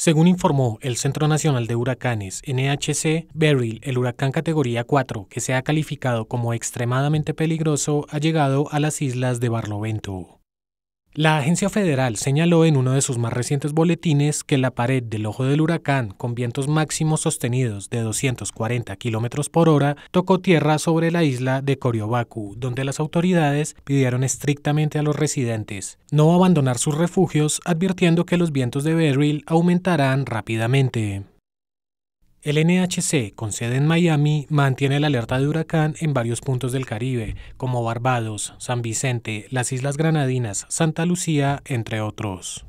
Según informó el Centro Nacional de Huracanes, NHC, Beryl, el huracán categoría 4, que se ha calificado como extremadamente peligroso, ha llegado a las islas de Barlovento. La agencia federal señaló en uno de sus más recientes boletines que la pared del ojo del huracán, con vientos máximos sostenidos de 240 kilómetros por hora, tocó tierra sobre la isla de Coriobacu, donde las autoridades pidieron estrictamente a los residentes no abandonar sus refugios, advirtiendo que los vientos de Beryl aumentarán rápidamente. El NHC, con sede en Miami, mantiene la alerta de huracán en varios puntos del Caribe, como Barbados, San Vicente, las Islas Granadinas, Santa Lucía, entre otros.